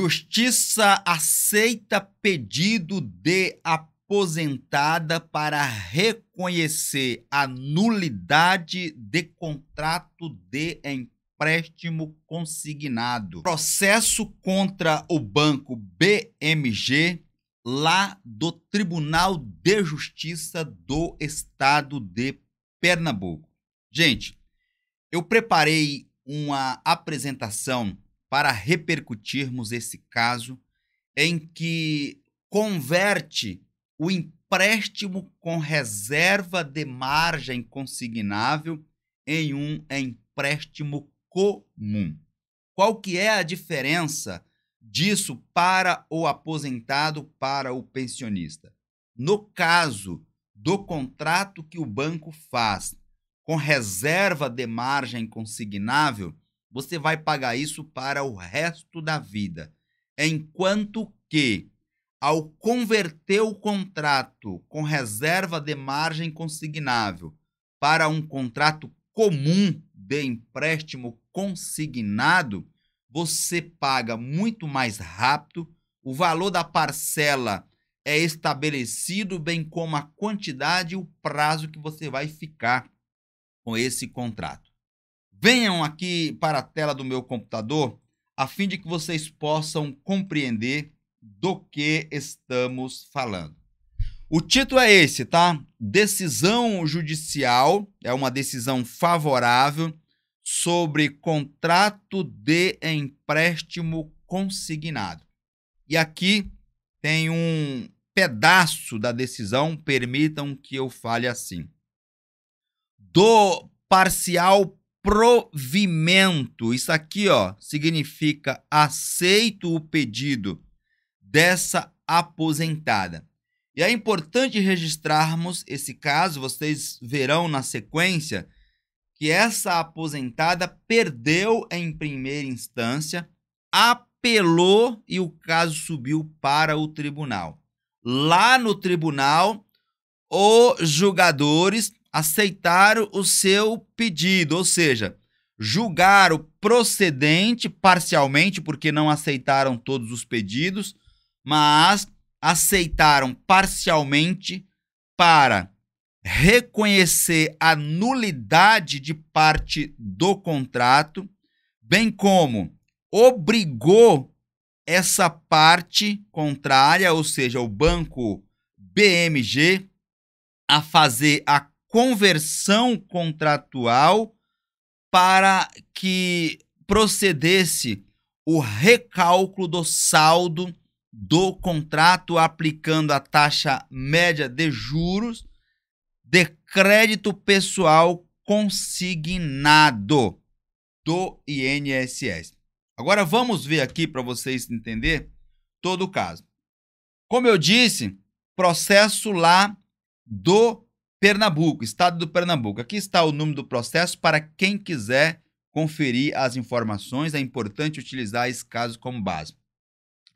Justiça aceita pedido de aposentada para reconhecer a nulidade de contrato de empréstimo consignado. Processo contra o banco BMG lá do Tribunal de Justiça do Estado de Pernambuco. Gente, eu preparei uma apresentação para repercutirmos esse caso em que converte o empréstimo com reserva de margem consignável em um empréstimo comum. Qual que é a diferença disso para o aposentado, para o pensionista? No caso do contrato que o banco faz com reserva de margem consignável, você vai pagar isso para o resto da vida. Enquanto que, ao converter o contrato com reserva de margem consignável para um contrato comum de empréstimo consignado, você paga muito mais rápido, o valor da parcela é estabelecido, bem como a quantidade e o prazo que você vai ficar com esse contrato venham aqui para a tela do meu computador a fim de que vocês possam compreender do que estamos falando. O título é esse, tá? Decisão judicial é uma decisão favorável sobre contrato de empréstimo consignado. E aqui tem um pedaço da decisão, permitam que eu fale assim. Do parcial provimento. Isso aqui, ó, significa aceito o pedido dessa aposentada. E é importante registrarmos esse caso, vocês verão na sequência que essa aposentada perdeu em primeira instância, apelou e o caso subiu para o tribunal. Lá no tribunal, os julgadores aceitaram o seu pedido, ou seja, julgaram procedente parcialmente, porque não aceitaram todos os pedidos, mas aceitaram parcialmente para reconhecer a nulidade de parte do contrato, bem como obrigou essa parte contrária, ou seja, o banco BMG, a fazer a conversão contratual para que procedesse o recálculo do saldo do contrato aplicando a taxa média de juros de crédito pessoal consignado do INSS. Agora vamos ver aqui para vocês entender todo o caso. Como eu disse, processo lá do Pernambuco, Estado do Pernambuco. Aqui está o número do processo para quem quiser conferir as informações. É importante utilizar esse caso como base.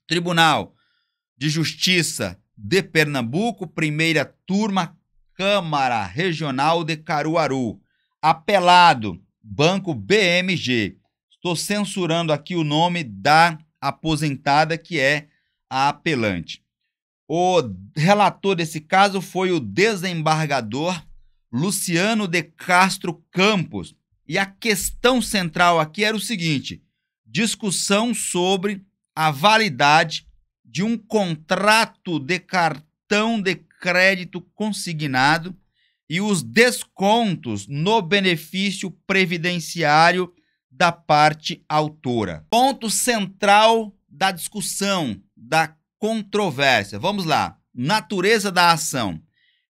Tribunal de Justiça de Pernambuco, primeira turma, Câmara Regional de Caruaru. Apelado, Banco BMG. Estou censurando aqui o nome da aposentada, que é a apelante. O relator desse caso foi o desembargador Luciano de Castro Campos. E a questão central aqui era o seguinte: discussão sobre a validade de um contrato de cartão de crédito consignado e os descontos no benefício previdenciário da parte autora. Ponto central da discussão da controvérsia. Vamos lá. Natureza da ação.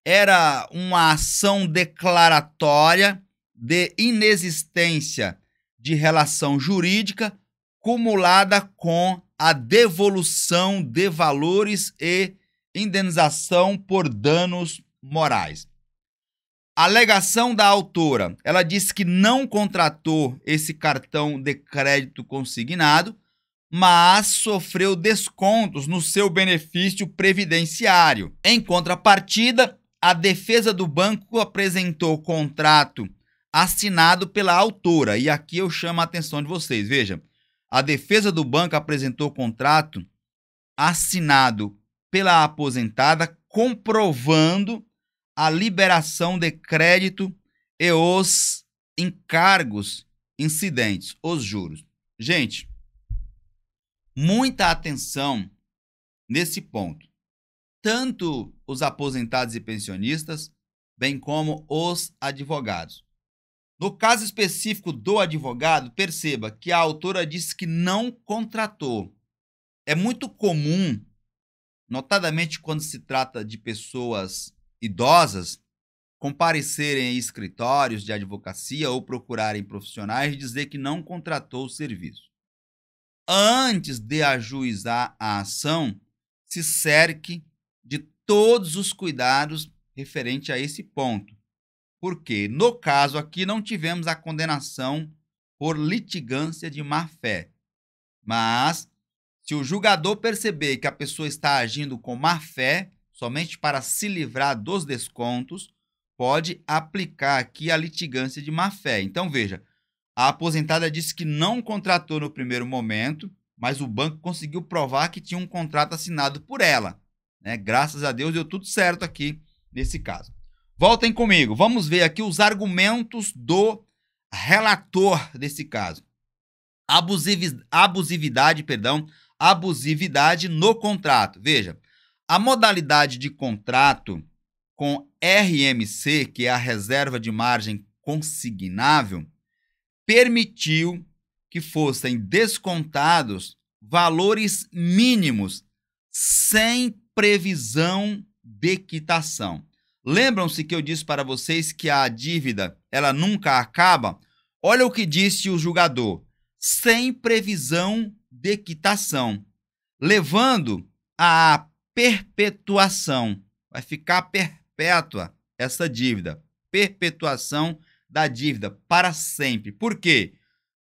Era uma ação declaratória de inexistência de relação jurídica cumulada com a devolução de valores e indenização por danos morais. Alegação da autora. Ela disse que não contratou esse cartão de crédito consignado mas sofreu descontos no seu benefício previdenciário. Em contrapartida, a defesa do banco apresentou contrato assinado pela autora. E aqui eu chamo a atenção de vocês. Veja, a defesa do banco apresentou contrato assinado pela aposentada comprovando a liberação de crédito e os encargos incidentes, os juros. Gente, muita atenção nesse ponto. Tanto os aposentados e pensionistas, bem como os advogados. No caso específico do advogado, perceba que a autora disse que não contratou. É muito comum, notadamente quando se trata de pessoas idosas, comparecerem a escritórios de advocacia ou procurarem profissionais e dizer que não contratou o serviço antes de ajuizar a ação, se cerque de todos os cuidados referente a esse ponto. Porque, no caso aqui, não tivemos a condenação por litigância de má-fé. Mas, se o julgador perceber que a pessoa está agindo com má-fé, somente para se livrar dos descontos, pode aplicar aqui a litigância de má-fé. Então, veja, a aposentada disse que não contratou no primeiro momento, mas o banco conseguiu provar que tinha um contrato assinado por ela. Né? Graças a Deus deu tudo certo aqui nesse caso. Voltem comigo, vamos ver aqui os argumentos do relator desse caso. Abusividade, abusividade, perdão, abusividade no contrato. Veja, a modalidade de contrato com RMC, que é a reserva de margem consignável, permitiu que fossem descontados valores mínimos sem previsão de quitação. Lembram-se que eu disse para vocês que a dívida, ela nunca acaba? Olha o que disse o julgador: sem previsão de quitação, levando à perpetuação. Vai ficar perpétua essa dívida. Perpetuação da dívida para sempre. Por quê?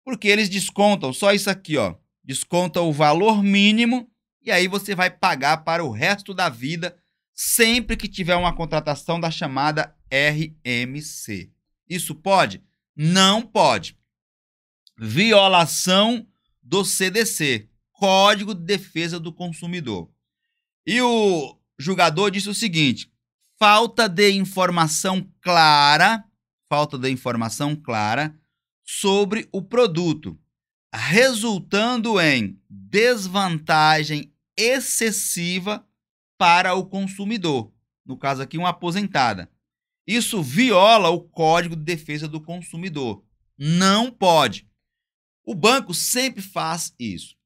Porque eles descontam só isso aqui, ó. desconta o valor mínimo e aí você vai pagar para o resto da vida sempre que tiver uma contratação da chamada RMC. Isso pode? Não pode. Violação do CDC, Código de Defesa do Consumidor. E o julgador disse o seguinte: falta de informação clara falta da informação clara sobre o produto, resultando em desvantagem excessiva para o consumidor, no caso aqui uma aposentada. Isso viola o Código de Defesa do Consumidor. Não pode. O banco sempre faz isso.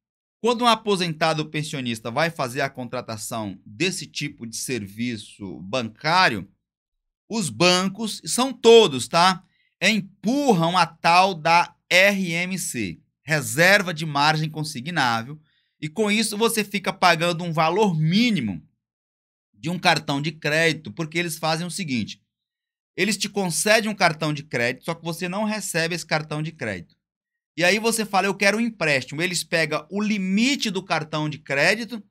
Quando um aposentado pensionista vai fazer a contratação desse tipo de serviço bancário, os bancos, são todos, tá? Empurram a tal da RMC, reserva de margem consignável, e com isso você fica pagando um valor mínimo de um cartão de crédito, porque eles fazem o seguinte: eles te concedem um cartão de crédito, só que você não recebe esse cartão de crédito. E aí você fala, eu quero um empréstimo. Eles pegam o limite do cartão de crédito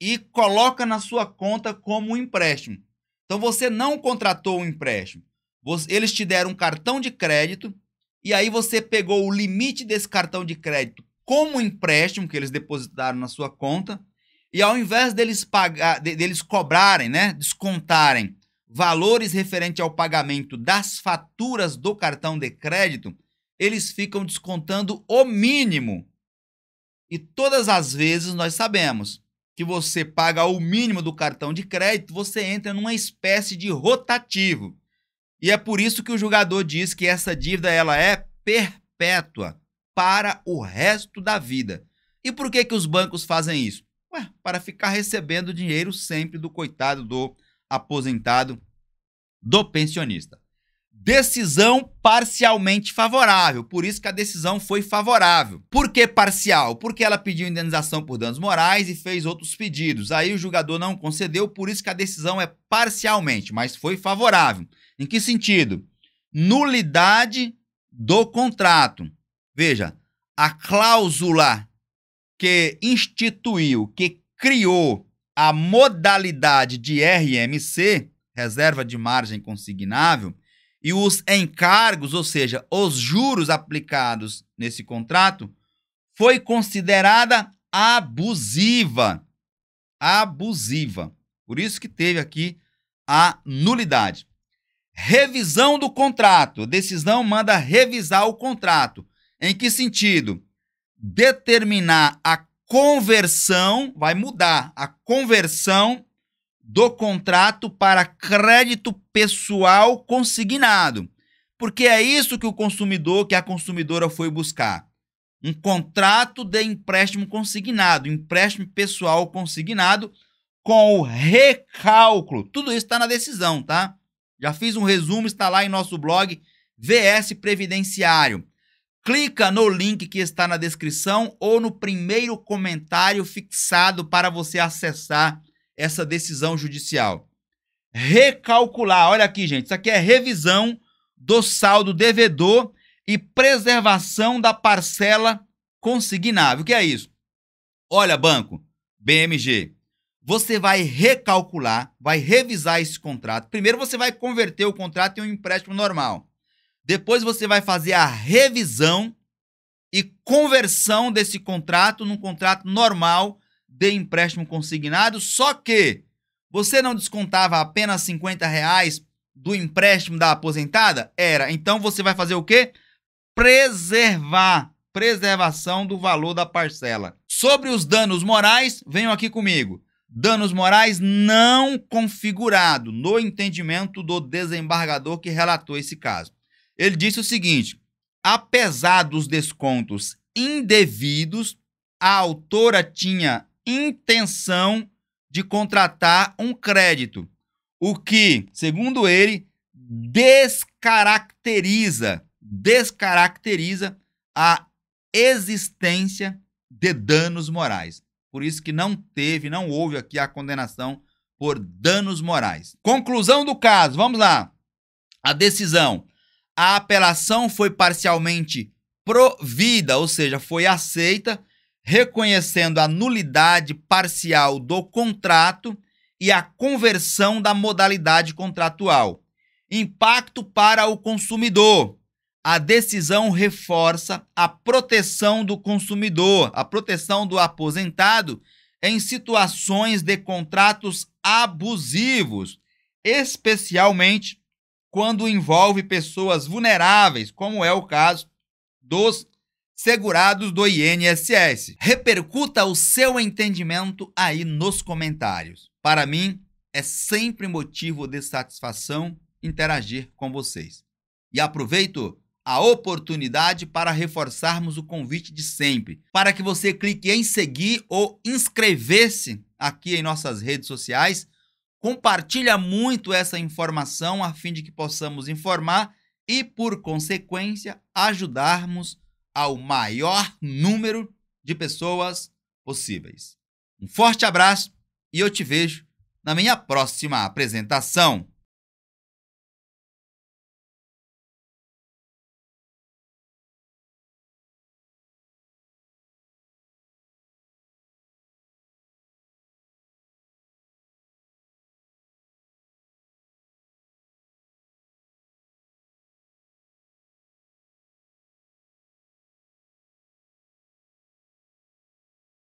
e coloca na sua conta como um empréstimo. Então você não contratou um empréstimo. Eles te deram um cartão de crédito e aí você pegou o limite desse cartão de crédito como empréstimo que eles depositaram na sua conta e ao invés deles pagar, deles cobrarem, né, descontarem valores referentes ao pagamento das faturas do cartão de crédito, eles ficam descontando o mínimo. E todas as vezes nós sabemos, que você paga o mínimo do cartão de crédito, você entra numa espécie de rotativo. E é por isso que o julgador diz que essa dívida ela é perpétua para o resto da vida. E por que que os bancos fazem isso? Ué, para ficar recebendo dinheiro sempre do coitado do aposentado, do pensionista. Decisão parcialmente favorável. Por isso que a decisão foi favorável. Por que parcial? Porque ela pediu indenização por danos morais e fez outros pedidos. Aí o julgador não concedeu, por isso que a decisão é parcialmente, mas foi favorável. Em que sentido? Nulidade do contrato. Veja, a cláusula que instituiu, que criou a modalidade de RMC, reserva de margem consignável, e os encargos, ou seja, os juros aplicados nesse contrato, foi considerada abusiva. Abusiva. Por isso que teve aqui a nulidade. Revisão do contrato. A decisão manda revisar o contrato. Em que sentido? Determinar a conversão, vai mudar a conversão do contrato para crédito pessoal consignado. Porque é isso que o consumidor, que a consumidora foi buscar. Um contrato de empréstimo consignado, empréstimo pessoal consignado com o recálculo. Tudo isso está na decisão, tá? Já fiz um resumo, está lá em nosso blog VS Previdenciário. Clica no link que está na descrição ou no primeiro comentário fixado para você acessar essa decisão judicial. Recalcular, olha aqui, gente, isso aqui é revisão do saldo devedor e preservação da parcela consignável. O que é isso? Olha, banco, BMG, você vai recalcular, vai revisar esse contrato. Primeiro você vai converter o contrato em um empréstimo normal. Depois você vai fazer a revisão e conversão desse contrato num contrato normal de empréstimo consignado, só que você não descontava apenas 50 reais do empréstimo da aposentada? Era. Então você vai fazer o quê? Preservar. Preservação do valor da parcela. Sobre os danos morais, venham aqui comigo. Danos morais não configurado, no entendimento do desembargador que relatou esse caso. Ele disse o seguinte: apesar dos descontos indevidos, a autora tinha intenção de contratar um crédito, o que, segundo ele, descaracteriza, descaracteriza a existência de danos morais. Por isso que não teve, não houve aqui a condenação por danos morais. Conclusão do caso, vamos lá. A decisão. A apelação foi parcialmente provida, ou seja, foi aceita reconhecendo a nulidade parcial do contrato e a conversão da modalidade contratual. Impacto para o consumidor. A decisão reforça a proteção do consumidor, a proteção do aposentado em situações de contratos abusivos, especialmente quando envolve pessoas vulneráveis, como é o caso dos segurados do INSS. Repercuta o seu entendimento aí nos comentários. Para mim, é sempre motivo de satisfação interagir com vocês. E aproveito a oportunidade para reforçarmos o convite de sempre, para que você clique em seguir ou inscrever-se aqui em nossas redes sociais. Compartilha muito essa informação a fim de que possamos informar e, por consequência, ajudarmos ao maior número de pessoas possíveis. Um forte abraço e eu te vejo na minha próxima apresentação.